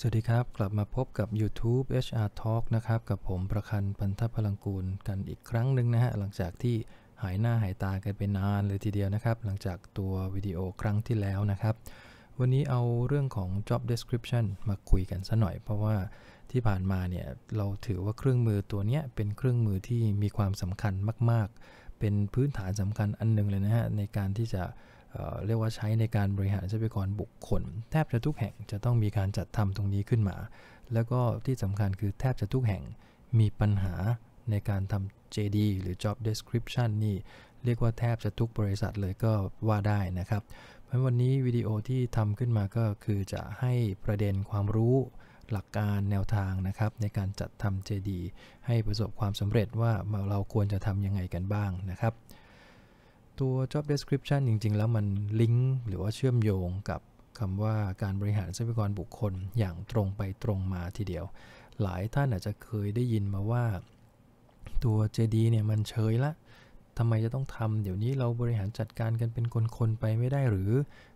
สวัสดีครับกลับมาพบกับ YouTube HR Talk นะครับกับผมประคันพันธพลังกูลกันอีกครั้งหนึ่งนะฮะหลังจากที่หายหน้าหายตากันไปนานเลยทีเดียวนะครับ หลังจากตัววิดีโอครั้งที่แล้วนะครับ วันนี้เอาเรื่องของ job description มาคุยกันสัหน่อย เพราะว่าที่ผ่านมาเนี่ยเราถือว่าเครื่องมือตัวนี้เป็นเครื่องมือที่มีความสำคัญมาก ๆ เป็นพื้นฐานสำคัญอันนึงเลยนะฮะในการที่จะเรียกว่าใช้ในการบริหารทรัพยากรบุคคล แทบจะทุกแห่งจะต้องมีการจัดทำตรงนี้ขึ้นมา แล้วก็ที่สำคัญคือแทบจะทุกแห่งมีปัญหาในการทำ JD หรือ Job Description นี่ เรียกว่าแทบจะทุกบริษัทเลยก็ว่าได้นะครับ เพราะวันนี้วิดีโอที่ทำขึ้นมาก็คือจะให้ประเด็นความรู้ หลักการแนวทางนะครับในการจัดทำเจดีให้ประสบความสำเร็จว่าเราควรจะทำยังไงกันบ้างนะครับตัว job description จริง ๆ แล้วมันลิงก์หรือว่าเชื่อมโยงกับคำว่าการบริหารทรัพยากรบุคคลอย่างตรงไปตรงมาทีเดียว หลายท่านอาจจะเคยได้ยินมาว่าตัว JD เนี่ยมันเฉยละทำไมจะต้องทำเดี๋ยวนี้เราบริหารจัดการกันเป็นคนๆ ไปไม่ได้หรือ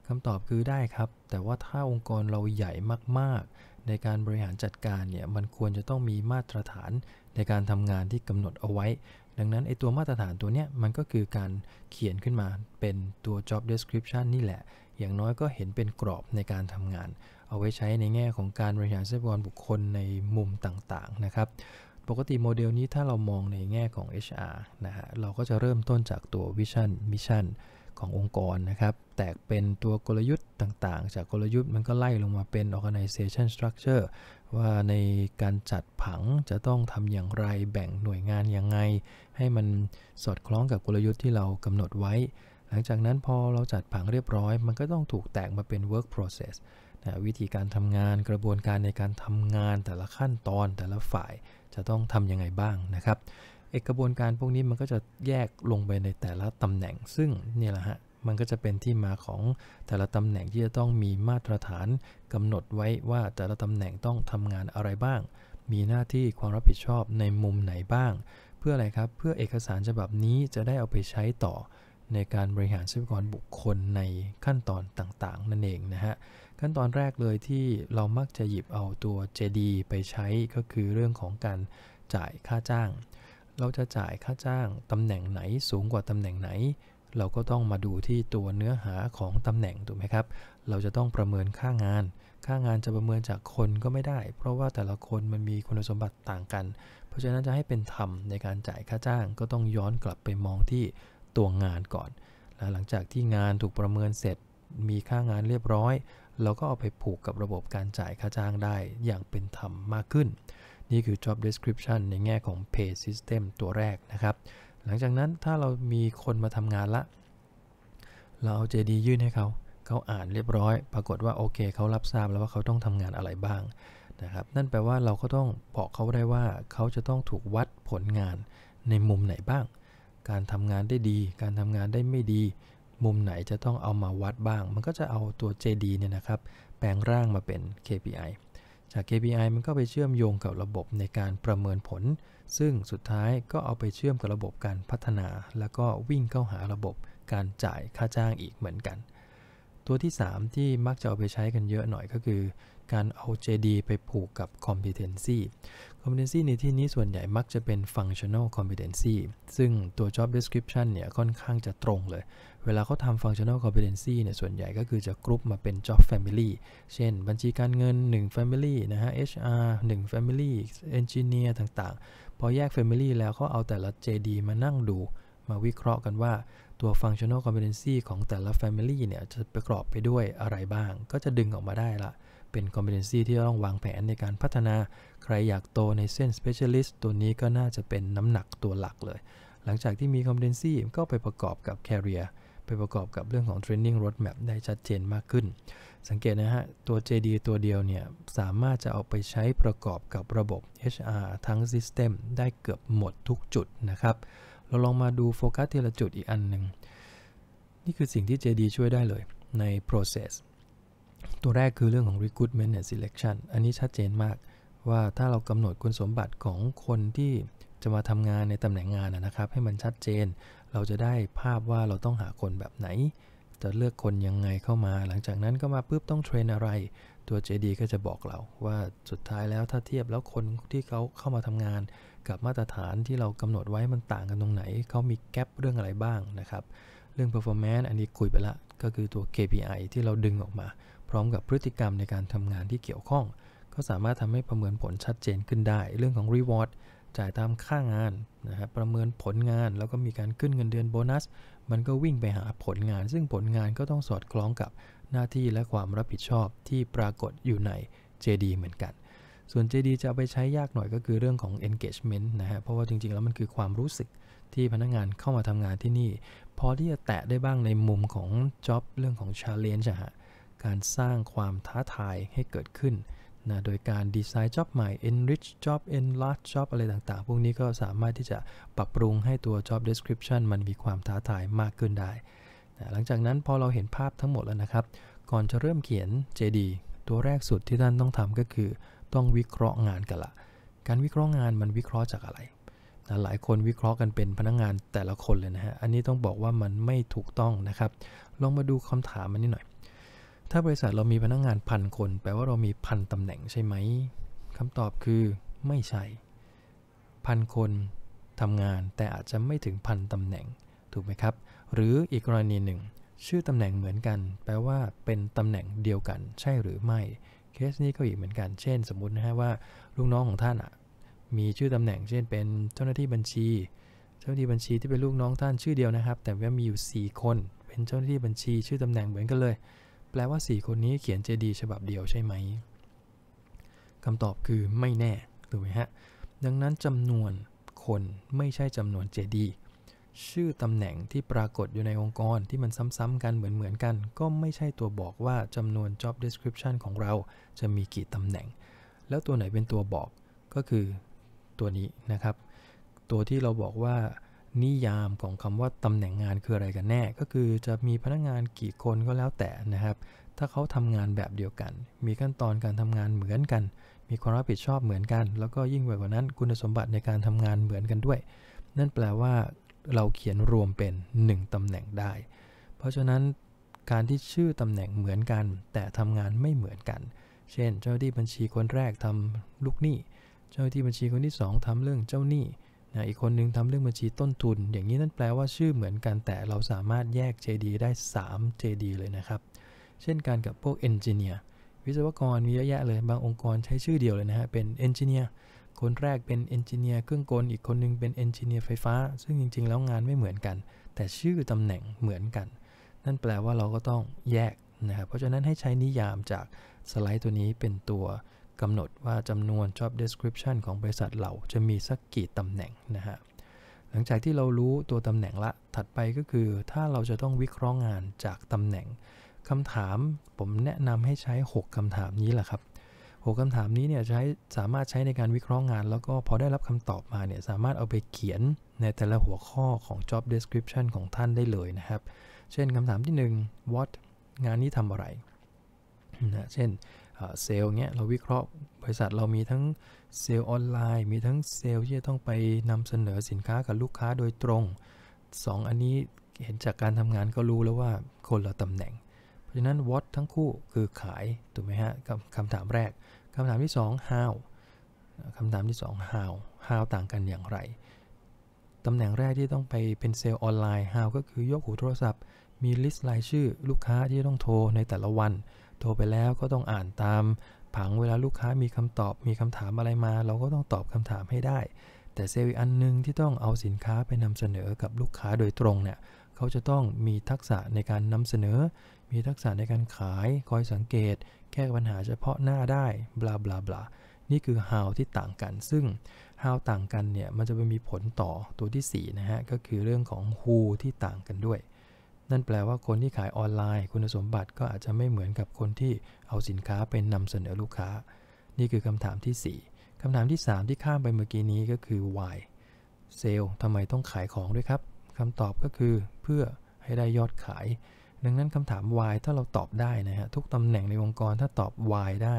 คำตอบคือได้ครับ แต่ว่าถ้าองค์กรเราใหญ่มากๆ ในการบริหารจัดการเนี่ยมันควรจะต้องมีมาตรฐานในการทำงานที่กำหนดเอาไว้ดังนั้นไอตัวมาตรฐานตัวเนี้ยมันก็คือการเขียนขึ้นมาเป็นตัว job description นี่แหละ อย่างน้อยก็เห็นเป็นกรอบในการทำงาน เอาไว้ใช้ในแง่ของการบริหารทรัพยากรบุคคลในมุมต่าง ๆ นะครับ ปกติโมเดลนี้ถ้าเรามองในแง่ของ HR นะฮะ เราก็จะเริ่มต้นจากตัววิชั่นมิชชั่นขององค์กรนะครับ แตกเป็นตัวกลยุทธ์ต่างๆ จากกลยุทธ์มันก็ไล่ลงมาเป็น organization structure ว่าในการจัดผังจะต้องทำอย่างไรแบ่งหน่วยงาน ยังไง ให้มันสอดคล้องกับกลยุทธ์ที่เรากำหนดไว้ หลังจากนั้นพอเราจัดผังเรียบร้อย มันก็ต้องถูกแตกมาเป็น work process นะวิธีการทำงานกระบวนการในการทำงานแต่ละขั้นตอนแต่ละฝ่ายจะต้องทำยังไงบ้างนะครับอกระบวนการพวกนี้มันก็จะแยกลงไปในแต่ละตำแหน่งซึ่งนี่แหละฮะมันก็จะเป็นที่มาของแต่ละตำแหน่งที่จะต้องมีมาตรฐานกำหนดไว้ว่าแต่ละตำแหน่งต้องทำงานอะไรบ้าง มีหน้าที่ความรับผิดชอบในมุมไหนบ้าง เพื่ออะไรครับ เพื่อเอกสารฉบับนี้จะได้เอาไปใช้ต่อในการบริหารทรัพยากรบุคคลในขั้นตอนต่างๆ นั่นเองนะฮะ ขั้นตอนแรกเลยที่เรามักจะหยิบเอาตัว JD ไปใช้ก็คือเรื่องของการจ่ายค่าจ้าง เราจะจ่ายค่าจ้างตำแหน่งไหนสูงกว่าตำแหน่งไหนเราก็ต้องมาดูที่ตัวเนื้อหาของตำแหน่งถูกไหมครับ เราจะต้องประเมินค่างาน ค่างานจะประเมินจากคนก็ไม่ได้ เพราะว่าแต่ละคนมันมีคุณสมบัติต่างกัน เพราะฉะนั้นจะให้เป็นธรรม ในการจ่ายค่าจ้างก็ต้องย้อนกลับไปมองที่ตัวงานก่อน หลังจากที่งานถูกประเมินเสร็จ มีค่างานเรียบร้อย เราก็เอาไปผูกกับระบบการจ่ายค่าจ้างได้อย่างเป็นธรรมมากขึ้น นี่คือ job description ในแง่ของ pay system ตัวแรกนะครับลังจากนั้นถ้าเรามีคนมาทำงานละ เราเอาเจดียื่นให้เขา เขาอ่านเรียบร้อย ปรากฏว่าโอเคเขารับทราบแล้วว่าเขาต้องทำงานอะไรบ้างนะครับนั่นแปลว่าเราก็ต้องบอกเขาได้ว่าเขาจะต้องถูกวัดผลงานในมุมไหนบ้าง การทำงานได้ดี การทำงานได้ไม่ดี มุมไหนจะต้องเอามาวัดบ้าง มันก็จะเอาตัว JD เนี่ยนะครับ แปลงร่างมาเป็น KPI จาก KPI มันก็ไปเชื่อมโยงกับระบบในการประเมินผลซึ่งสุดท้ายก็เอาไปเชื่อมกับระบบการพัฒนา แล้วก็วิ่งเข้าหาระบบการจ่ายค่าจ้างอีกเหมือนกัน ตัวที่ 3 ที่มักจะเอาไปใช้กันเยอะหน่อยก็คือ การเอา JD ไปผูกกับ competency competency ในที่นี้ส่วนใหญ่มักจะเป็น functional competency ซึ่งตัว job description เนี่ยค่อนข้างจะตรงเลยเวลาเขาทำ functional competency เนี่ย ส่วนใหญ่ก็คือจะกรุ๊ปมาเป็น job family เช่น บัญชีการเงิน 1 family นะฮะ HR 1 family engineer ต่าง ๆ พอแยก family แล้วเขาเอาแต่ละ JD มานั่งดู มาวิเคราะห์กันว่าตัว functional competency ของแต่ละ family เนี่ย จะประกอบไปด้วยอะไรบ้าง ก็จะดึงออกมาได้ละ เป็น competency ที่ต้องวางแผนในการพัฒนา ใครอยากโตในเส้น specialist ตัวนี้ก็น่าจะเป็นน้ำหนักตัวหลักเลย หลังจากที่มี competency ก็ไปประกอบกับ career ไปประกอบกับเรื่องของ Training Roadmap ได้ชัดเจนมากขึ้น สังเกตนะฮะ ตัว JD ตัวเดียวเนี่ย สามารถจะเอาไปใช้ประกอบกับระบบ HR ทั้ง System ได้เกือบหมดทุกจุดนะครับ เราลองมาดูโฟกัสทีละจุดอีกอันหนึ่งนี่คือสิ่งที่ JD ช่วยได้เลยใน process ตัวแรกคือเรื่องของ recruitment and selection อันนี้ชัดเจนมากว่าถ้าเรากำหนดคุณสมบัติของคนที่จะมาทำงานในตำแหน่งงานนะครับ ให้มันชัดเจนเราจะได้ภาพว่าเราต้องหาคนแบบไหน จะเลือกคนยังไงเข้ามา หลังจากนั้นก็มาปุ๊บต้องเทรนอะไร ตัว JD ก็จะบอกเราว่าสุดท้ายแล้วถ้าเทียบแล้วคนที่เขาเข้ามาทำงาน กับมาตรฐานที่เรากำหนดไว้มันต่างกันตรงไหน เขามีแกลบเรื่องอะไรบ้างนะครับ เรื่อง performance อันนี้คุยไปละ ก็คือตัว KPI ที่เราดึงออกมา พร้อมกับพฤติกรรมในการทำงานที่เกี่ยวข้อง ก็สามารถทำให้ประเมินผลชัดเจนขึ้นได้เรื่องของ reward จ่ายตามค่างานนะครับ ประเมินผลงานแล้วก็มีการขึ้นเงินเดือนโบนัส มันก็วิ่งไปหาผลงาน ซึ่งผลงานก็ต้องสอดคล้องกับหน้าที่และความรับผิดชอบที่ปรากฏอยู่ใน JD เหมือนกัน ส่วน JD จะไปใช้ยากหน่อยก็คือเรื่องของ engagement นะฮะเพราะว่าจริงๆ แล้วมันคือความรู้สึกที่พนักงงานเข้ามาทำงานที่นี่ พอที่จะแตะได้บ้างในมุมของ job เรื่องของ challenge ฮะ การสร้างความท้าทายให้เกิดขึ้นนะโดยการดีไซน์จ็อบใหม่ enrich job enlarge job อะไรต่าง ๆ พวกนี้ก็สามารถที่จะปรับปรุงให้ตัว job description มันมีความท้าทายมากขึ้นได้นะหลังจากนั้นพอเราเห็นภาพทั้งหมดแล้วนะครับ ก่อนจะเริ่มเขียน JD ตัวแรกสุดที่ท่านต้องทำก็คือ ต้องวิเคราะห์งานกันละ การวิเคราะห์งานมันวิเคราะห์จากอะไรนะหลายคนวิเคราะห์กันเป็นพนักงงานแต่ละคนเลยนะฮะ อันนี้ต้องบอกว่ามันไม่ถูกต้องนะครับ ลองมาดูคำถามมันนิดหน่อยถ้าบริษัทเรามีพนักงงานพันคน แปลว่าเรามีพันตำแหน่งใช่ไหมคำตอบคือไม่ใช่ พันคนทำงานแต่อาจจะไม่ถึงพันตำแหน่ง ถูกไหมครับ หรืออีกกรณีหนึ่ง ชื่อตำแหน่งเหมือนกัน แปลว่าเป็นตำแหน่งเดียวกันใช่หรือไม่ เคสนี้ก็อีกเหมือนกัน เช่นสมมตินะฮะว่าลูกน้องของท่านอะมีชื่อตำแหน่ง เช่น เป็นเจ้าหน้าที่บัญชี เจ้าหน้าที่บัญชีที่เป็นลูกน้องท่านชื่อเดียวนะครับ แต่ว่ามีอยู่ 4 คนเป็นเจ้าหน้าที่บัญชี ชื่อตำแหน่งเหมือนกันเลยแปลว่า 4 คนนี้เขียนเจดีฉบับเดียวใช่ไหมคำตอบคือไม่แน่ถูกไหมฮะดังนั้นจำนวนคนไม่ใช่จำนวนเจดีชื่อตำแหน่งที่ปรากฏอยู่ในองค์กรที่มันซ้ำๆกันเหมือนๆกัน ก็ไม่ใช่ตัวบอกว่าจำนวน job description ของเราจะมีกี่ตำแหน่ง แล้วตัวไหนเป็นตัวบอกก็คือตัวนี้นะครับ ตัวที่เราบอกว่านิยามของคำว่าตำแหน่งงานคืออะไรกันแน่ ก็คือจะมีพนักงานกี่คนก็แล้วแต่นะครับ ถ้าเขาทำงานแบบเดียวกัน มีขั้นตอนการทำงานเหมือนกัน มีความรับผิดชอบเหมือนกัน แล้วก็ยิ่งไปกว่านั้นคุณสมบัติในการทำงานเหมือนกันด้วย นั่นแปลว่าเราเขียนรวมเป็น 1ตำแหน่งได้ เพราะฉะนั้นการที่ชื่อตำแหน่งเหมือนกัน แต่ทำงานไม่เหมือนกัน เช่นเจ้าหน้าที่บัญชีคนแรกทำลูกหนี้เจ้าหน้าที่บัญชีคนที่ 2 ทำเรื่องเจ้าหนี้นะอีกคนนึงทำเรื่องบัญชีต้นทุน อย่างนี้นั่นแปลว่าชื่อเหมือนกันแต่เราสามารถแยก JD ได้ 3 JD เลยนะครับ เช่นกันกับพวก Engineer วิศวกรมีเยอะแยะเลยบางองค์กรใช้ชื่อเดียวเลยนะฮะเป็น Engineer คนแรกเป็นเอนจิเนียร์เครื่องกลอีกคนนึงเป็นเอนจิเนียร์ไฟฟ้า ซึ่งจริงๆแล้วงานไม่เหมือนกัน แต่ชื่อตำแหน่งเหมือนกัน นั่นแปลว่าเราก็ต้องแยกนะครับเพราะฉะนั้นให้ใช้นิยามจากสไลด์ตัวนี้เป็นตัวกำหนดว่าจำนวน job description ของบริษัทเราจะมีสักกี่ตำแหน่งนะฮะ หลังจากที่เรารู้ตัวตำแหน่งละ ถัดไปก็คือถ้าเราจะต้องวิเคราะห์งานจากตำแหน่ง คำถามผมแนะนำให้ใช้ 6คำถามนี้แหละครับหกคำถามนี้เนี่ยใช้สามารถใช้ในการวิเคราะห์งาน แล้วก็พอได้รับคำตอบมาเนี่ย สามารถเอาไปเขียนในแต่ละหัวข้อของ job description ของท่านได้เลยนะครับ เช่นคำถามที่1 what งานนี้ทำอะไรนะเช่นเซลล์เนี้ยเราวิเคราะห์บริษัทเรามีทั้งเซลล์ออนไลน์ มีทั้งเซลล์ที่จะต้องไปนำเสนอสินค้ากับลูกค้าโดยตรง 2ออันนี้เห็นจากการทำงานก็รู้แล้วว่า คนละตำแหน่งเพราะฉะนั้นวอตทั้งคู่คือขาย ถูกไหมฮะคำถามแรก คำถามที่ 2 how คำถามที่ 2 how how ต่างกันอย่างไรตำแหน่งแรกที่ต้องไปเป็นเซลล์ออนไลน์ how ก็คือยกหูโทรศัพท์ มีลิสต์รายชื่อ ลูกค้าที่ต้องโทรในแต่ละวันโทรไปแล้วก็ต้องอ่านตาม ผังเวลาลูกค้ามีคำตอบมีคำถามอะไรมาเราก็ต้องตอบคำถามให้ได้ แต่เซลล์อันนึงที่ต้องเอาสินค้าไปนำเสนอกับลูกค้าโดยตรงเนี่ยเขาจะต้องมีทักษะในการนำเสนอ มีทักษะในการขาย คอยสังเกต แก้ปัญหาเฉพาะหน้าได้บลาบลาบลานี่คือ how ที่ต่างกันซึ่ง how ต่างกันเนี่ยมันจะไปมีผลต่อตัวที่4นะฮะก็คือเรื่องของ who ที่ต่างกันด้วยนั่นแปลว่าคนที่ขายออนไลน์คุณสมบัติก็อาจจะไม่เหมือนกับคนที่เอาสินค้าเป็นำเสนอลูกค้า นี่คือคำถามที่ 4 คำถามที่ 3 ที่ข้ามไปเมื่อกี้นี้ก็คือ why เซลล์ทำไมต้องขายของด้วยครับคำตอบก็คือเพื่อให้ได้ยอดขาย ดังนั้นคำถาม why ถ้าเราตอบได้นะฮะ ทุกตำแหน่งในองค์กรถ้าตอบ why ได้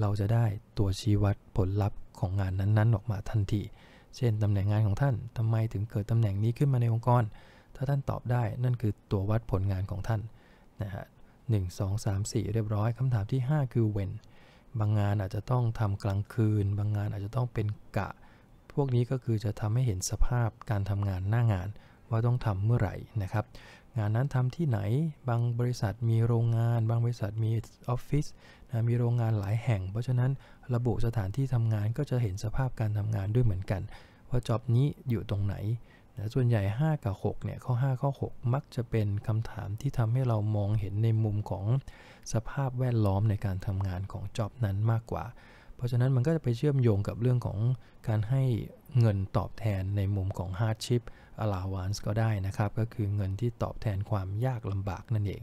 เราจะได้ตัวชี้วัดผลลัพธ์ของงานนั้นๆ ออกมาทันทีเช่นตำแหน่งงานของท่านทำไมถึงเกิดตำแหน่งนี้ขึ้นมาในองค์กรถ้าท่านตอบได้นั่นคือตัววัดผลงานของท่านนะฮะหนึ่งสองสามสี่เรียบร้อยคำถามที่ 5 คือ when บางงานอาจจะต้องทำกลางคืน บางงานอาจจะต้องเป็นกะ พวกนี้ก็คือจะทำให้เห็นสภาพการทำงานหน้างาน ว่าต้องทำเมื่อไหร่นะครับ งานนั้นทำที่ไหน บางบริษัทมีโรงงาน บางบริษัทมีออฟฟิศนะมีโรงงานหลายแห่ง เพราะฉะนั้นระบุสถานที่ทำงานก็จะเห็นสภาพการทำงานด้วยเหมือนกันว่าจ็อบนี้อยู่ตรงไหนนะส่วนใหญ่ 5 กับ6เนี่ยข้อ5ข้อ6มักจะเป็นคำถามที่ทำให้เรามองเห็นในมุมของสภาพแวดล้อมในการทำงานของจ็อบนั้นมากกว่า เพราะฉะนั้นมันก็จะไปเชื่อมโยงกับเรื่องของการให้เงินตอบแทนในมุมของ hardship allowance ก็ได้นะครับ ก็คือเงินที่ตอบแทนความยากลำบากนั่นเอง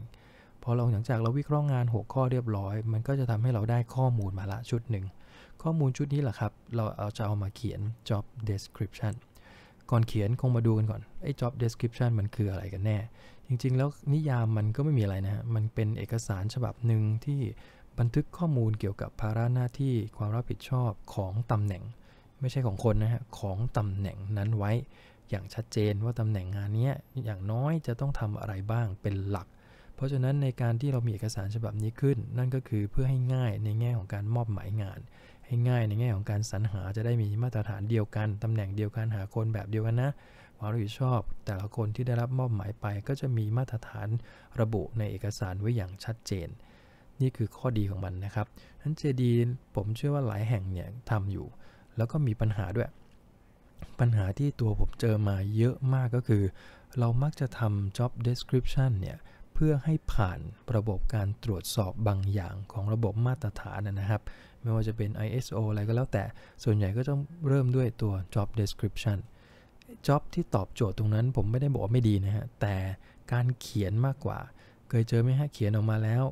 พอเราหลังจากเราวิเคราะห์งาน 6 ข้อเรียบร้อย มันก็จะทำให้เราได้ข้อมูลมาละชุดหนึ่งข้อมูลชุดนี้แหละครับ เราเอาจะเอามาเขียน job description ก่อนเขียนคงมาดูกันก่อน ไอ้ job description มันคืออะไรกันแน่ จริงๆ แล้วนิยามมันก็ไม่มีอะไรนะฮะ มันเป็นเอกสารฉบับหนึ่งที่บันทึกข้อมูลเกี่ยวกับภาระหน้าที่ความรับผิดชอบของตำแหน่ง ไม่ใช่ของคนนะฮะ ของตำแหน่งนั้นไว้ อย่างชัดเจนว่าตำแหน่งงานนี้อย่างน้อยจะต้องทำอะไรบ้างเป็นหลัก เพราะฉะนั้นในการที่เรามีเอกสารฉบับนี้ขึ้น นั่นก็คือเพื่อให้ง่ายในแง่ของการมอบหมายงานให้ง่ายในแง่ของการสรรหาจะได้มีมาตรฐานเดียวกันตำแหน่งเดียวกันหาคนแบบเดียวกันนะความรับผิดชอบแต่ละคนที่ได้รับมอบหมายไป ก็จะมีมาตรฐานระบุในเอกสารไว้อย่างชัดเจน นี่คือข้อดีของมันนะครับนั้นเจดีผมเชื่อว่าหลายแห่งเนี่ยทำอยู่ แล้วก็มีปัญหาด้วย ปัญหาที่ตัวผมเจอมาเยอะมากก็คือ เรามักจะทำ job description เนี่ยเพื่อให้ผ่านระบบการตรวจสอบบางอย่างของระบบมาตรฐานนะครับ ไม่ว่าจะเป็น ISO อะไรก็แล้วแต่ ส่วนใหญ่ก็ต้องเริ่มด้วยตัว job description job ที่ตอบโจทย์ตรงนั้นผมไม่ได้บอกว่าไม่ดีนะฮะ แต่การเขียนมากกว่า เคยเจอไหมฮะเขียนออกมาแล้ว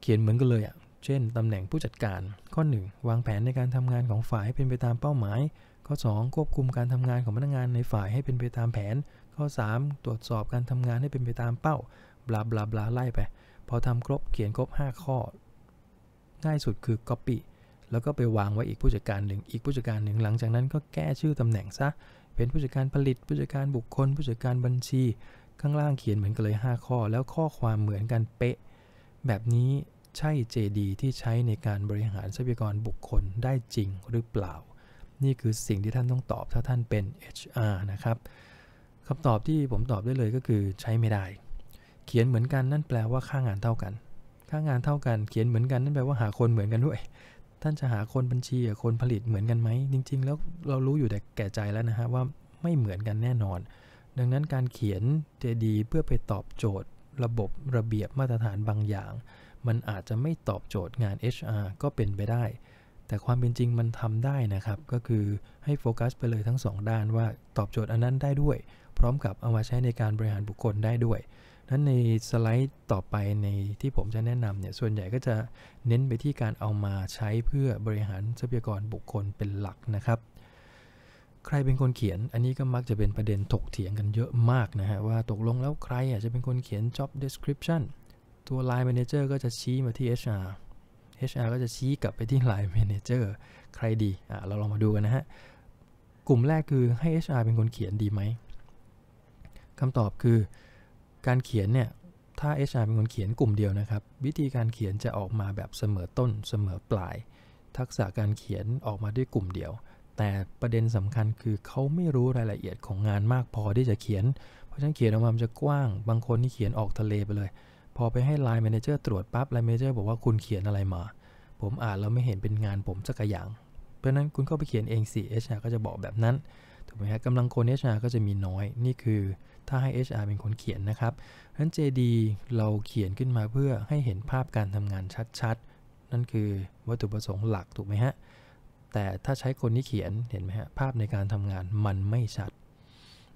เขียนเหมือนกันเลยอะ่ะ เช่น ตำแหน่งผู้จัดการ ข้อ 1 วางแผนในการทำงานของฝ่ายให้เป็นไปตามเป้าหมาย ข้อ 2 ควบคุมการทำงานของพนักงานในฝ่ายให้เป็นไปตามแผน ข้อ 3 ตรวจสอบการทำงานให้เป็นไปตามเป้าบลาบลาบลาไล่ไปพอทำครบเขียนครบ 5 ข้อง่ายสุดคือ Copy แล้วก็ไปวางไว้อีกผู้จัดการหนึ่งอีกผู้จัดการหนึ่งหลังจากนั้นก็แก้ชื่อตำแหน่งซะเป็นผู้จัดการผลิตผู้จัดการบุคคล ผู้จัดการบัญชี ข้างล่างเขียนเหมือนกันเลย 5 ข้อ แล้วข้อความเหมือนกันเป๊ะ แบบนี้ใช่ JD ที่ใช้ในการบริหารทรัพยากรบุคคลได้จริงหรือเปล่า นี่คือสิ่งที่ท่านต้องตอบ ถ้าท่านเป็น HR นะครับคำตอบที่ผมตอบได้เลยก็คือใช้ไม่ได้เขียนเหมือนกันนั่นแปลว่าค่างานเท่ากัน ค่างานเท่ากันเขียนเหมือนกันนั่นแปลว่าหาคนเหมือนกันด้วย ท่านจะหาคนบัญชีกับคนผลิตเหมือนกันไหม จริง ๆ แล้วเรารู้อยู่แต่แก่ใจแล้วนะฮะ ว่าไม่เหมือนกันแน่นอน ดังนั้นการเขียนจะดี เพื่อไปตอบโจทย์ ระบบระเบียบมาตรฐานบางอย่าง มันอาจจะไม่ตอบโจทย์งาน HR ก็เป็นไปได้ แต่ความเป็นจริงมันทำได้นะครับก็คือให้โฟกัสไปเลยทั้ง 2 ด้าน ว่าตอบโจทย์อันนั้นได้ด้วย พร้อมกับเอามาใช้ในการบริหารบุคคลได้ด้วยนั้นในสไลด์ต่อไปในที่ผมจะแนะนำเนี่ย ส่วนใหญ่ก็จะเน้นไปที่การเอามาใช้เพื่อบริหารทรัพยากรบุคคลเป็นหลักนะครับ ใครเป็นคนเขียนอันนี้ก็มักจะเป็นประเด็นถกเถียงกันเยอะมากนะฮะ ว่าตกลงแล้วใครอ่ะจะเป็นคนเขียน job description ตัว line manager ก็จะชี้มาที่ HR HR ก็จะชี้กลับไปที่ line manager ใครดีอ่ะเราลองมาดูกันนะฮะ กลุ่มแรกคือให้ HR เป็นคนเขียนดีไหมคำตอบคือการเขียนเนี่ยถ้า HR เป็นคนเขียนกลุ่มเดียวนะครับวิธีการเขียนจะออกมาแบบเสมอต้นเสมอปลาย ทักษะการเขียนออกมาด้วยกลุ่มเดียว แต่ประเด็นสำคัญคือเขาไม่รู้รายละเอียดของงานมากพอที่จะเขียน เพราะฉะนั้นเขียนออกมาจะกว้างบางคนที่เขียนออกทะเลไปเลย พอไปให้ไลน์แมเนเจอร์ตรวจปั๊บไลน์แมเนเจอร์บอกว่าคุณเขียนอะไรมา ผมอ่านแล้วไม่เห็นเป็นงานผมสักอย่าง เพราะนั้นคุณเข้าไปเขียนเองสิ HR ก็จะบอกแบบนั้นถูกไหมฮะกำลังคน HR ก็จะมีน้อยนี่คือถ้าให้ HR เป็นคนเขียนนะครับนั้น JD เราเขียนขึ้นมาเพื่อให้เห็นภาพการทำงานชัดๆ นั่นคือวัตถุประสงค์หลักถูกไหมฮะ แต่ถ้าใช้คนที่เขียนเห็นไหมฮะ ภาพในการทำงานมันไม่ชัด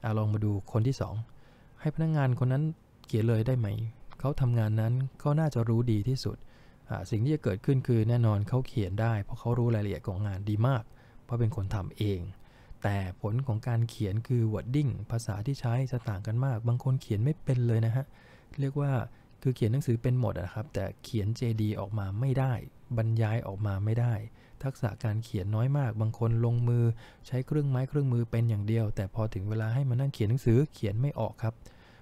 อลองมาดูคนที่ 2 ให้พนักงงานคนนั้นเขียนเลยได้ไหม เขาทำงานนั้นก็น่าจะรู้ดีที่สุด สิ่งที่จะเกิดขึ้นคือแน่นอนเขาเขียนได้เพราะเขารู้รายละเอียดของงานดีมาก เพราะเป็นคนทำเองแต่ผลของการเขียนคือ wording ภาษาที่ใช้จะต่างกันมากบางคนเขียนไม่เป็นเลยนะฮะเรียกว่าคือเขียนหนังสือเป็นหมดนะครับแต่เขียน JD ออกมาไม่ได้บรรยายออกมาไม่ได้ ทักษะการเขียนน้อยมาก บางคนลงมือ ใช้เครื่องไม้เครื่องมือเป็นอย่างเดียว แต่พอถึงเวลาให้มานั่งเขียนหนังสือเขียนไม่ออกครับ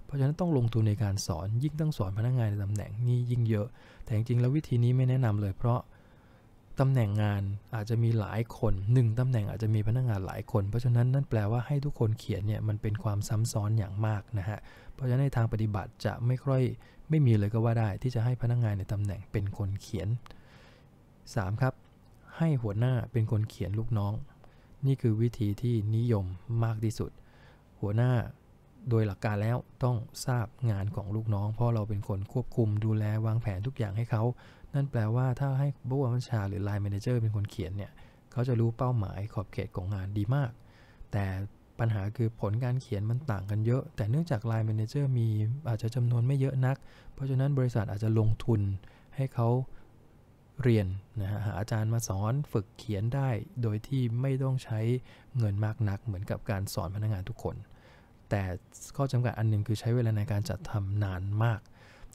เพราะฉะนั้นต้องลงทุนในการสอนยิ่งต้องสอนพนักงานในตำแหน่งนี้ยิ่งเยอะแต่จริงๆแล้ววิธีนี้ไม่แนะนำเลยเพราะตำแหน่งงานอาจจะมีหลายคน 1ตำแหน่งอาจจะมีพนักงานหลายคน เพราะฉะนั้นนั่นแปลว่าให้ทุกคนเขียนเนี่ยมันเป็นความซ้ำซ้อนอย่างมากนะฮะเพราะฉะนั้นในทางปฏิบัติจะไม่ค่อยไม่มีเลยก็ว่าได้ที่จะให้พนักงานในตำแหน่งเป็นคนเขียน 3. ครับ ให้หัวหน้าเป็นคนเขียนลูกน้อง นี่คือวิธีที่นิยมมากที่สุด หัวหน้าโดยหลักการแล้วต้องทราบงานของลูกน้อง เพราะเราเป็นคนควบคุมดูแลวางแผนทุกอย่างให้เขา นั่นแปลว่าถ้าให้คคลบัญชาหรือไลน์แมเนเจอร์เป็นคนเขียนเนี่ย เขาจะรู้เป้าหมายขอบเขตของงานดีมาก แต่ปัญหาคือผลการเขียนมันต่างกันเยอะ แต่เนื่องจากไลน์แมเนเจอร์มีอาจจะจำนวนไม่เยอะนัก เพราะฉะนั้นบริษัทอาจจะลงทุนให้เขาเรียนนะฮะหาอาจารย์มาสอนฝึกเขียนได้ โดยที่ไม่ต้องใช้เงินมากนัก เหมือนกับการสอนพนักงานทุกคนแต่ข้อจำกัดอันนึงคือใช้เวลาในการจัดทำนานมาก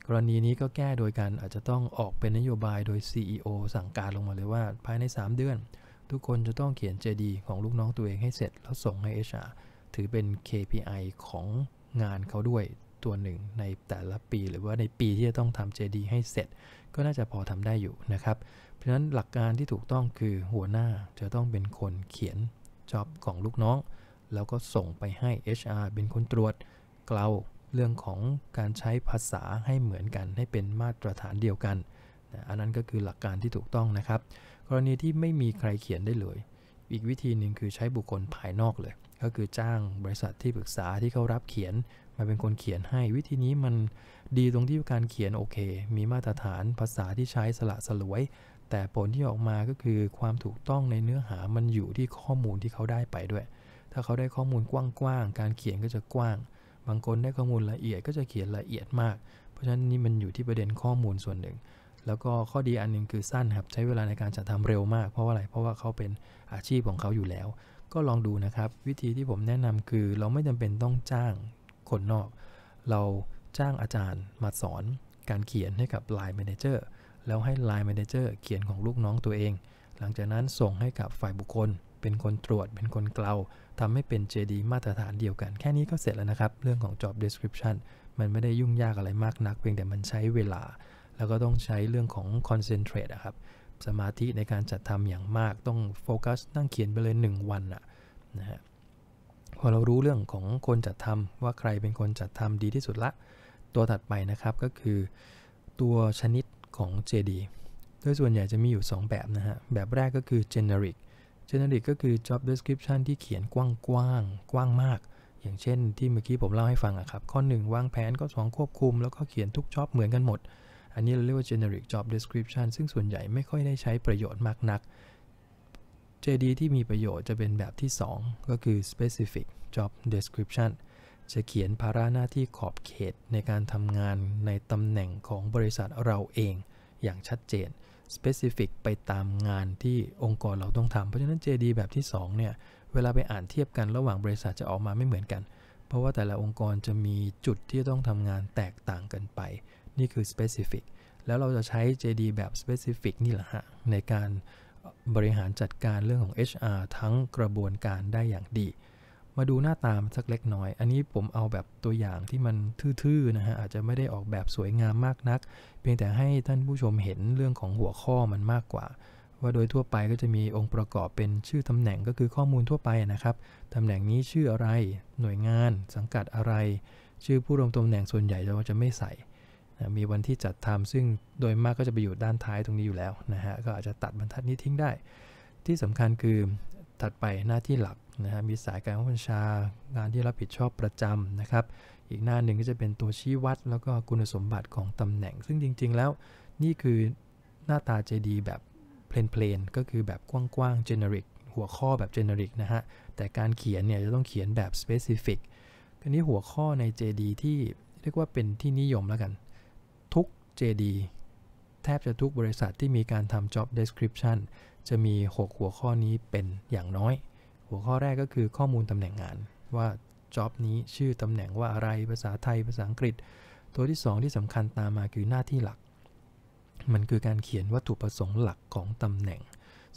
กรณีนี้ก็แก้โดยการอาจจะต้องออกเป็นนโยบายโดย CEO สั่งการลงมาเลยว่าภายใน 3 เดือน ทุกคนจะต้องเขียน JD ของลูกน้องตัวเองให้เสร็จ แล้วส่งให้ HR ถือเป็น KPI ของงานเขาด้วยตัวหนึ่งในแต่ละปีหรือว่าในปีที่จะต้องทำ JD ให้เสร็จ ก็น่าจะพอทำได้อยู่นะครับเพราะฉะนั้นหลักการที่ถูกต้องคือหัวหน้า จะต้องเป็นคนเขียนจ็อบของลูกน้องแล้วก็ส่งไปให้ HR เป็นคนตรวจ เกลาเรื่องของการใช้ภาษาให้เหมือนกัน ให้เป็นมาตรฐานเดียวกัน อันนั้นก็คือหลักการที่ถูกต้องนะครับ กรณีที่ไม่มีใครเขียนได้เลย อีกวิธีหนึ่งคือใช้บุคคลภายนอกเลย ก็คือจ้างบริษัทที่ปรึกษาที่เขารับเขียนมาเป็นคนเขียนให้วิธีนี้มันดีตรงที่การเขียนโอเค มีมาตรฐานภาษาที่ใช้สละสลวย แต่ผลที่ออกมาก็คือความถูกต้องในเนื้อหามันอยู่ที่ข้อมูลที่เขาได้ไปด้วยถ้าเขาได้ข้อมูลกว้างๆ การเขียนก็จะกว้าง บางคนได้ข้อมูลละเอียดก็จะเขียนละเอียดมาก เพราะฉะนั้นนี่มันอยู่ที่ประเด็นข้อมูลส่วนหนึ่ง แล้วก็ข้อดีอันนึงคือสั้นครับใช้เวลาในการจัดทำเร็วมาก เพราะว่าอะไร เพราะว่าเขาเป็นอาชีพของเขาอยู่แล้ว ก็ลองดูนะครับ วิธีที่ผมแนะนำคือ เราไม่จำเป็นต้องจ้างคนนอก เราจ้างอาจารย์ มาสอน การเขียนให้กับ Line Manager แล้วให้ Line Manager เขียนของลูกน้องตัวเอง หลังจากนั้นส่งให้กับฝ่ายบุคคลเป็นคนตรวจ เป็นคนเกลาทำให้เป็น JD มาตรฐานเดียวกัน แค่นี้ก็เสร็จแล้วนะครับ เรื่องของ job description มันไม่ได้ยุ่งยากอะไรมากนัก เพียงแต่มันใช้เวลา แล้วก็ต้องใช้เรื่องของ concentrate นะครับ สมาธิในการจัดทำอย่างมาก ต้องโฟกัสนั่งเขียนไปเลย 1 วันอะนะฮะ พอเรารู้เรื่องของคนจัดทำว่าใครเป็นคนจัดทำดีที่สุดละ ตัวถัดไปนะครับก็คือตัวชนิดของ JD โดยส่วนใหญ่จะมีอยู่ 2 แบบนะฮะ แบบแรกก็คือ generic generic ก็คือ job description ที่เขียนกว้างกว้างกว้างมาก อย่างเช่นที่เมื่อกี้ผมเล่าให้ฟังอะครับ ข้อ1วางแผนข้อ2ควบคุม แล้วก็เขียนทุก job เหมือนกันหมด อันนี้เราเรียกว่า generic job description ซึ่งส่วนใหญ่ไม่ค่อยได้ใช้ประโยชน์มากนัก JD ที่มีประโยชน์จะเป็นแบบที่ 2 ก็คือ specific job description จะเขียนภาระหน้าที่ขอบเขตในการทำงานในตำแหน่งของบริษัทเราเองอย่างชัดเจนสเปซิฟิกไปตามงานที่องค์กรเราต้องทำเพราะฉะนั้น JD แบบที่ 2 เนี่ย เวลาไปอ่านเทียบกันระหว่างบริษัทจะออกมาไม่เหมือนกัน เพราะว่าแต่ละองค์กรจะมีจุดที่ต้องทำงานแตกต่างกันไป นี่คือสเปซิฟิกแล้วเราจะใช้ JD แบบสเปซิฟิกนี่แหละฮะ ในการบริหารจัดการเรื่องของ HR ทั้งกระบวนการได้อย่างดีมาดูหน้าตามสักเล็กน้อย อันนี้ผมเอาแบบตัวอย่างที่มันทื่อๆนะฮะ อาจจะไม่ได้ออกแบบสวยงามมากนัก เพียงแต่ให้ท่านผู้ชมเห็นเรื่องของหัวข้อมันมากกว่า ว่าโดยทั่วไปก็จะมีองค์ประกอบเป็นชื่อตำแหน่งก็คือข้อมูลทั่วไปนะครับ ตำแหน่งนี้ชื่ออะไร หน่วยงาน สังกัดอะไร ชื่อผู้ลงตำแหน่งส่วนใหญ่เราจะไม่ใส่ มีวันที่จัดทำซึ่งโดยมากก็จะไปอยู่ด้านท้ายตรงนี้อยู่แล้วนะฮะ ก็อาจจะตัดบรรทัดนี้ทิ้งได้ ที่สำคัญคือถัดไปหน้าที่หลักนะฮะมีสายการบัญชางานที่รับผิดชอบประจำนะครับ อีกหน้าหนึ่งก็จะเป็นตัวชี้วัดแล้วก็คุณสมบัติของตำแหน่ง ซึ่งจริงๆ แล้วนี่คือหน้าตา j จดีแบบเพลนๆก็คือแบบกว้างๆ generic หัวข้อแบบ generic นะฮะ แต่การเขียนเนี่ยจะต้องเขียนแบบ specific ทีนี้หัวข้อใน JD ที่เรียกว่าเป็นที่นิยมแล้วกัน ทุก JD แทบจะทุกบริษัทที่มีการทำ job description จะมี 6 หัวข้อนี้เป็นอย่างน้อย หัวข้อแรกก็คือข้อมูลตำแหน่งงาน ว่าจ็อบนี้ชื่อตำแหน่งว่าอะไรภาษาไทยภาษาอังกฤษ ตัวที่ 2 ที่สำคัญตามมาคือหน้าที่หลัก มันคือการเขียนวัตถุประสงค์หลักของตำแหน่ง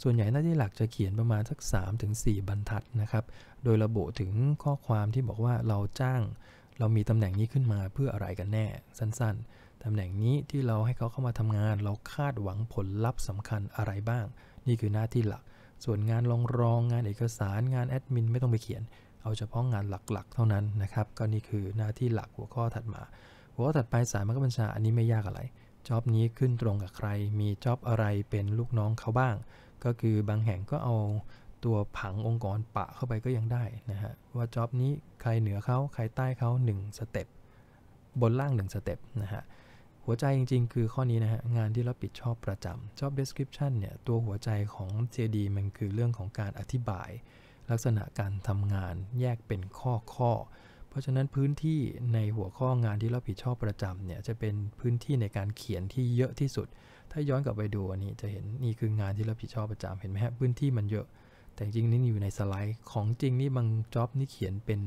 ส่วนใหญ่หน้าที่หลักจะเขียนประมาณสัก3สบรรทัดนะครับ โดยระบุถึงข้อความที่บอกว่าเราจ้าง เรามีตำแหน่งนี้ขึ้นมาเพื่ออะไรกันแน่ สั้นๆตำแหน่งนี้ที่เราให้เขาเข้ามาทำงาน เราคาดหวังผลลัพธ์สำคัญอะไรบ้างนี่คือหน้าที่หลัก ส่วนงานรองรองงานเอกสารงานแอดมินไม่ต้องไปเขียน เอาเฉพาะงานหลักๆเท่านั้นนะครับ ก็นี่คือหน้าที่หลักหัวข้อถัดมา หัวข้อถัดไปสายมันกบัญชาอันนี้ไม่ยากอะไรจ็อบนี้ขึ้นตรงกับใครมีจ็อบอะไรเป็นลูกน้องเขาบ้าง ก็คือบางแห่งก็เอาตัวผังองค์กรปะเข้าไปก็ยังได้นะฮะว่าจ็อบนี้ใครเหนือเขาใครใต้เขา1สเต็ปบนล่าง1สเต็ปนะฮะหัวใจจริงๆ คือข้อนี้นะฮะ งานที่เราผิดชอบประจำ job description เนี่ยตัวหัวใจของ JD มันคือเรื่องของการอธิบาย ลักษณะการทำงานแยกเป็นข้อข้อเพราะฉะนั้นพื้นที่ในหัวข้องานที่เราผิดชอบประจำเนี่ยจะเป็นพื้นที่ในการเขียนที่เยอะที่สุด ถ้าย้อนกลับไปดูอันนี้จะเห็นนี่คืองานที่เราผิดชอบประจำเห็นไหมฮะพื้นที่มันเยอะ แต่จริงนี่อยู่ในสไลด์ของจริงนี่บางจ็อบนี่เขียนเป็น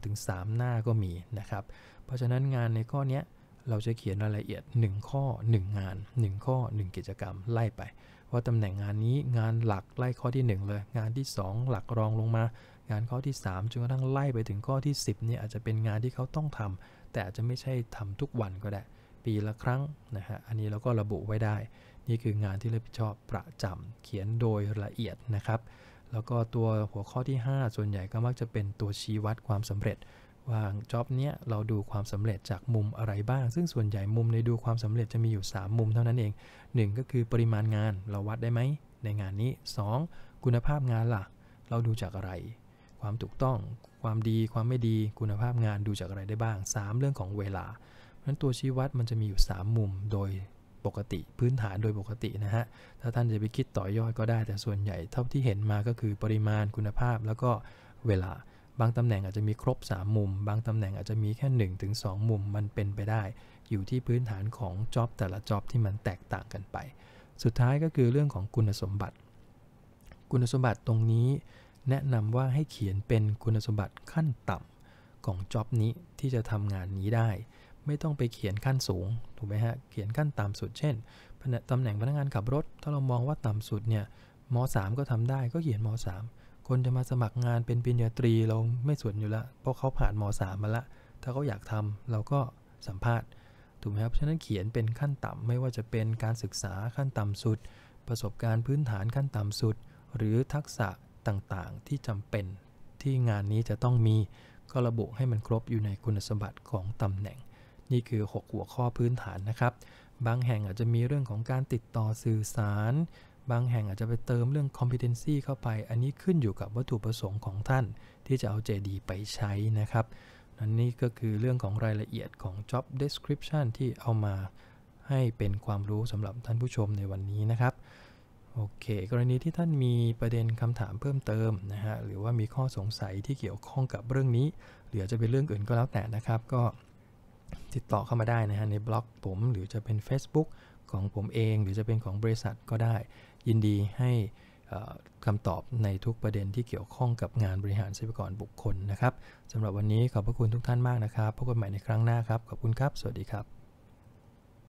2-3 หน้าก็มีนะครับ เพราะฉะนั้นงานในข้อนี้เราจะเขียนรายละเอียด 1 ข้อ 1 งาน 1 ข้อ 1 กิจกรรม ไล่ไปว่าตำแหน่งงานนี้งานหลักไล่ข้อที่1เลย งานที่ 2 หลักรองลงมา งานข้อที่ 3จนกระทั่งไล่ไปถึงข้อที่ 10เนี่ยอาจจะเป็นงานที่เขาต้องทำ แต่อาจจะไม่ใช่ทำทุกวันก็ได้ปีละครั้งนะฮะอันนี้เราก็ระบุไว้ได้ นี่คืองานที่รับผิดชอบประจำ เขียนโดยละเอียดนะครับแล้วก็ตัวหัวข้อที่ 5 ส่วนใหญ่ก็มักจะเป็นตัวชี้วัดความสำเร็จว่าจ็อบเนี้ยเราดูความสำเร็จจากมุมอะไรบ้าง ซึ่งส่วนใหญ่มุมในดูความสำเร็จจะมีอยู่ 3 มุมเท่านั้นเอง 1 ก็คือปริมาณงาน เราวัดได้ไหม ในงานนี้ 2. คุณภาพงานล่ะ เราดูจากอะไร ความถูกต้อง ความดี ความไม่ดี คุณภาพงานดูจากอะไรได้บ้าง 3. เรื่องของเวลา เพราะฉะนั้นตัวชี้วัดมันจะมีอยู่ 3 มุม โดยปกติ พื้นฐานโดยปกตินะฮะ ถ้าท่านจะไปคิดต่อยอดก็ได้ แต่ส่วนใหญ่เท่าที่เห็นมาก็คือปริมาณ คุณภาพ แล้วก็เวลาบางตำแหน่งอาจจะมีครบ3มุม บางตำแหน่งอาจจะมีแค่1นถึงสมุม มันเป็นไปได้ อยู่ที่พื้นฐานของจ็อบแต่ละจ็อบที่มันแตกต่างกันไป สุดท้ายก็คือเรื่องของคุณสมบัติ คุณสมบัติตรงนี้แนะนำว่าให้เขียนเป็นคุณสมบัติขั้นต่ำของจ็อบนี้ที่จะทำงานนี้ได้ ไม่ต้องไปเขียนขั้นสูงถูกไหมฮะ เขียนขั้นต่ำสุด เช่นตำแหน่งพนักงานขับรถ ถ้าเรามองว่าต่ำสุดเนี่ยม .3 ก็ทำได้ ก็เขียนม .3 คนจะมาสมัครงานเป็นปริญญาตรีเราไม่สวนอยู่ละเพราะเขาผ่านม .3 มาละ ถ้าเขาอยากทำเราก็สัมภาษณ์ถูกไหมครับ ฉะนั้นเขียนเป็นขั้นต่ำไม่ว่าจะเป็นการศึกษาขั้นต่ำสุด ประสบการณ์พื้นฐานขั้นต่ำสุด หรือทักษะต่างๆที่จำเป็น ที่งานนี้จะต้องมีก็ระบุให้มันครบอยู่ในคุณสมบัติของตำแหน่ง นี่คือ 6 หัวข้อพื้นฐานนะครับ บางแห่งอาจจะมีเรื่องของการติดต่อสื่อสารบางแห่งอาจจะไปเติมเรื่อง competency เข้าไป อันนี้ขึ้นอยู่กับวัตถุประสงค์ของท่าน ที่จะเอา JD ไปใช้นะครับ นั่นนี่ก็คือเรื่องของรายละเอียดของ job description ที่เอามาให้เป็นความรู้สำหรับท่านผู้ชมในวันนี้นะครับ โอเค กรณีที่ท่านมีประเด็นคำถามเพิ่มเติมนะฮะ หรือว่ามีข้อสงสัยที่เกี่ยวข้องกับเรื่องนี้ หรือจะเป็นเรื่องอื่นก็แล้วแต่นะครับ ก็ติดต่อเข้ามาได้นะฮะในบล็อกผม หรือจะเป็น Facebook ของผมเอง หรือจะเป็นของบริษัทก็ได้ยินดีให้คำตอบในทุกประเด็นที่เกี่ยวข้องกับงานบริหารทรัพยากรบุคคลนะครับสำหรับวันนี้ขอบพระคุณทุกท่านมากนะครับพบกันใหม่ในครั้งหน้าครับ ขอบคุณครับ สวัสดีครับ